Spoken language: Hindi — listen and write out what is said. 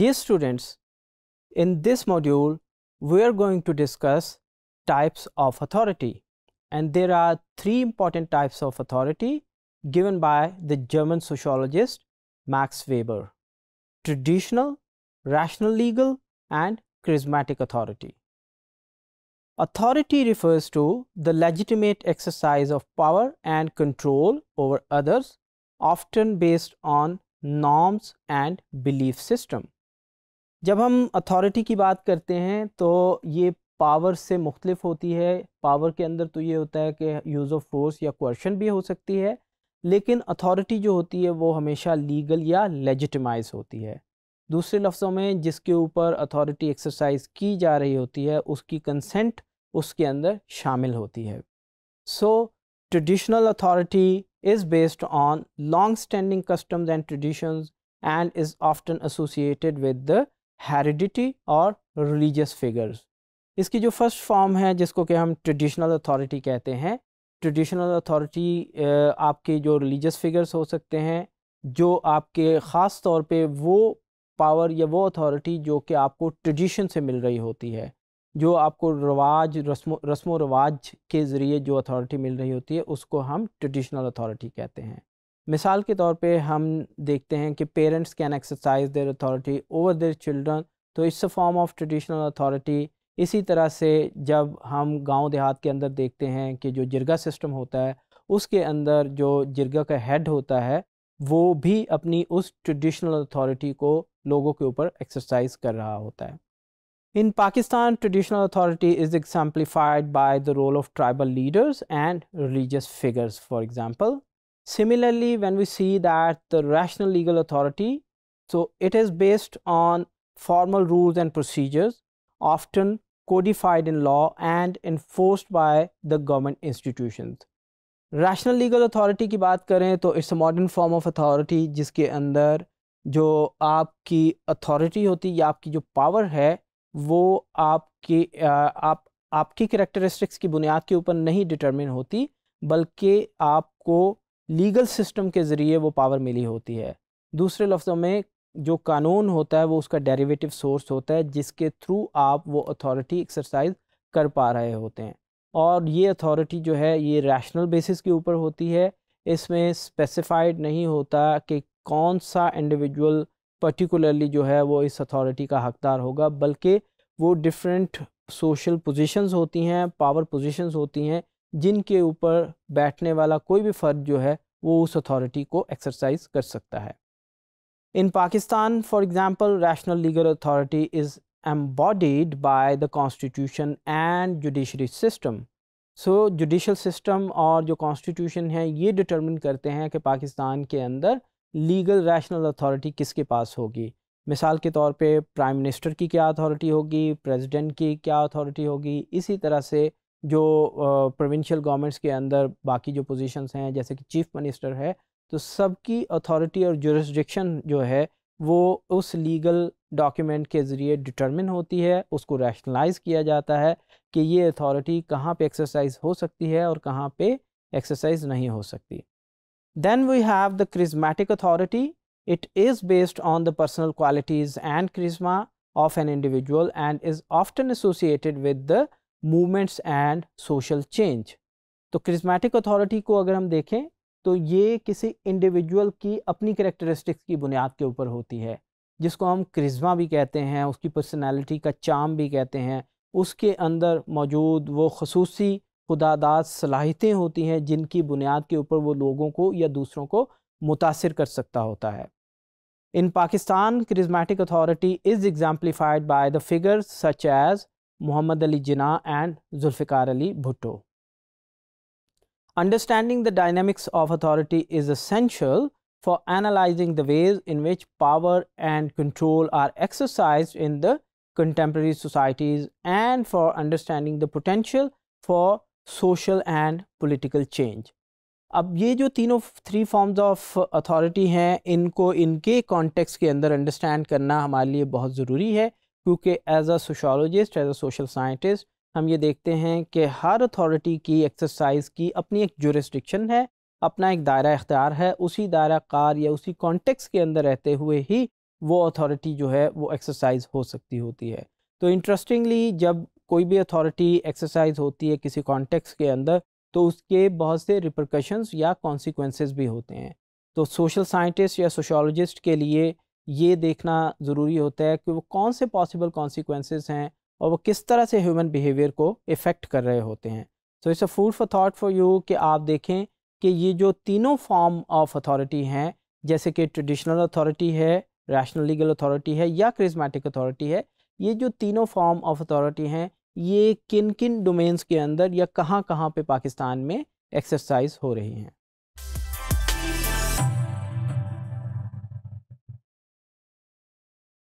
Dear students, in this module, we are going to discuss types of authority. And there are three important types of authority given by the German sociologist Max Weber. Traditional, rational legal and charismatic authority. Authority refers to the legitimate exercise of power and control over others, often based on norms and belief system. जब हम अथॉरिटी की बात करते हैं तो ये पावर से मुख्तलिफ होती है पावर के अंदर तो ये होता है कि यूज़ ऑफ फोर्स या क्वेश्चन भी हो सकती है लेकिन अथॉरिटी जो होती है वो हमेशा लीगल या लेजिटमाइज होती है दूसरे लफ्ज़ों में जिसके ऊपर अथॉरिटी एक्सरसाइज की जा रही होती है उसकी कंसेंट उसके अंदर शामिल होती है so traditional authority is based on long standing customs and traditions and is often associated with the heredity और रिलीजियस फिगर्स इसकी जो फर्स्ट फॉर्म है जिसको कि हम ट्रेडिशनल अथॉरिटी कहते हैं ट्रेडिशनल अथॉरिटी आपके जो रिलीजियस फिगर्स हो सकते हैं जो आपके ख़ास तौर पे वो पावर या वो अथॉरिटी जो कि आपको ट्रेडिशन से मिल रही होती है जो आपको रवाज रस्म रस्म रवाज के ज़रिए जो अथॉरिटी मिल रही होती है उसको हम ट्रेडिशनल अथॉरिटी कहते हैं मिसाल के तौर पे हम देखते हैं कि parents can exercise their authority over their children तो it's a form of traditional authority इसी तरह से जब हम गांव देहात के अंदर देखते हैं कि जो जिरगा सिस्टम होता है उसके अंदर जो जिरगा का हेड होता है वो भी अपनी उस ट्रेडिशनल अथॉरिटी को लोगों के ऊपर एक्सरसाइज कर रहा होता है in Pakistan traditional authority is exemplified by the role of tribal leaders and religious figures for example Similarly, when we see that the rational legal authority, so it is based on formal rules and procedures, often codified in law and enforced by the government institutions. rational legal authority की बात करें तो it's a modern form of authority जिसके अंदर जो आपकी authority होती है आपकी जो power है वो आपकी आप आपकी करेक्टरिस्टिक्स की बुनियाद के ऊपर नहीं डिटर्मिन होती बल्कि आपको लीगल सिस्टम के ज़रिए वो पावर मिली होती है दूसरे लफ्ज़ों में जो कानून होता है वो उसका डेरिवेटिव सोर्स होता है जिसके थ्रू आप वो अथॉरिटी एक्सरसाइज कर पा रहे होते हैं और ये अथॉरिटी जो है ये रैशनल बेसिस के ऊपर होती है इसमें स्पेसिफाइड नहीं होता कि कौन सा इंडिविजुअल पर्टिकुलरली जो है वो इस अथॉरिटी का हकदार होगा बल्कि वो डिफरेंट सोशल पोजीशंस होती हैं पावर पोजीशंस होती हैं जिनके ऊपर बैठने वाला कोई भी फ़र्द जो है वो उस अथॉरिटी को एक्सरसाइज कर सकता है in Pakistan for example, rational legal authority is embodied by the constitution and judiciary system so judicial system और जो कॉन्स्टिट्यूशन है ये डिटर्मिन करते हैं कि पाकिस्तान के अंदर लीगल रैशनल अथॉरिटी किसके पास होगी मिसाल के तौर पे प्राइम मिनिस्टर की क्या अथॉरिटी होगी प्रेसिडेंट की क्या अथॉरिटी होगी इसी तरह से जो प्रोविंशियल गवर्नमेंट्स के अंदर बाकी जो पोजीशंस हैं जैसे कि चीफ मिनिस्टर है तो सबकी अथॉरिटी और जोरिस्डिक्शन जो है वो उस लीगल डॉक्यूमेंट के ज़रिए डिटर्मिन होती है उसको रैशनलाइज किया जाता है कि ये अथॉरिटी कहाँ पे एक्सरसाइज हो सकती है और कहाँ पे एक्सरसाइज नहीं हो सकती then we have the charismatic authority it is based on the personal qualities and charisma of an individual and is often associated with the movements and social change तो क्रिस्मेटिक अथॉरिटी को अगर हम देखें तो ये किसी इंडिविजुअल की अपनी करेक्टरिस्टिक्स की बुनियाद के ऊपर होती है जिसको हम क्रिज्मा भी कहते हैं उसकी पर्सनैलिटी का चाम भी कहते हैं उसके अंदर मौजूद वो खसूसी खुदादाद सलाहितें होती हैं जिनकी बुनियाद के ऊपर वो लोगों को या दूसरों को मुतासर कर सकता होता है in Pakistan charismatic authority is exemplified by the figures such as Muhammad Ali Jinnah and Zulfikar Ali Bhutto. Understanding the dynamics of authority is essential for analyzing the ways in which power and control are exercised in the contemporary societies and for understanding the potential for social and political change. अब ये जो तीनों थ्री फॉर्म्स ऑफ अथॉरिटी हैं इनको इनके कॉन्टेक्स्ट के अंदर अंडरस्टैंड करना हमारे लिए बहुत ज़रूरी है क्योंकि as a sociologist as a social scientist हम ये देखते हैं कि हर अथॉरिटी की एक्सरसाइज की अपनी एक जोरिस्टिक्शन है अपना एक दायरा इख्तियार है उसी दायरा कार या उसी कॉन्टेक्स के अंदर रहते हुए ही वो अथॉरिटी जो है वो एक्सरसाइज हो सकती होती है तो इंटरेस्टिंगली जब कोई भी अथॉरिटी एक्सरसाइज होती है किसी कॉन्टेक्स के अंदर तो उसके बहुत से रिप्रकशंस या कॉन्सिक्वेंसेस भी होते हैं तो सोशल साइंटिस्ट या सोशोलॉजिस्ट के लिए ये देखना ज़रूरी होता है कि वो कौन से पॉसिबल कॉन्सिक्वेंसेज हैं और वो किस तरह से ह्यूमन बिहेवियर को इफ़ेक्ट कर रहे होते हैं so it's a food for thought for you कि आप देखें कि ये जो तीनों फॉर्म ऑफ अथॉरिटी हैं जैसे कि ट्रेडिशनल अथॉरिटी है रैशनल लीगल अथॉरिटी है या क्रिजमेटिक अथॉरिटी है ये जो तीनों फॉर्म ऑफ अथॉरिटी हैं ये किन किन डोमेन्स के अंदर या कहाँ कहाँ पे पाकिस्तान में एक्सरसाइज हो रही हैं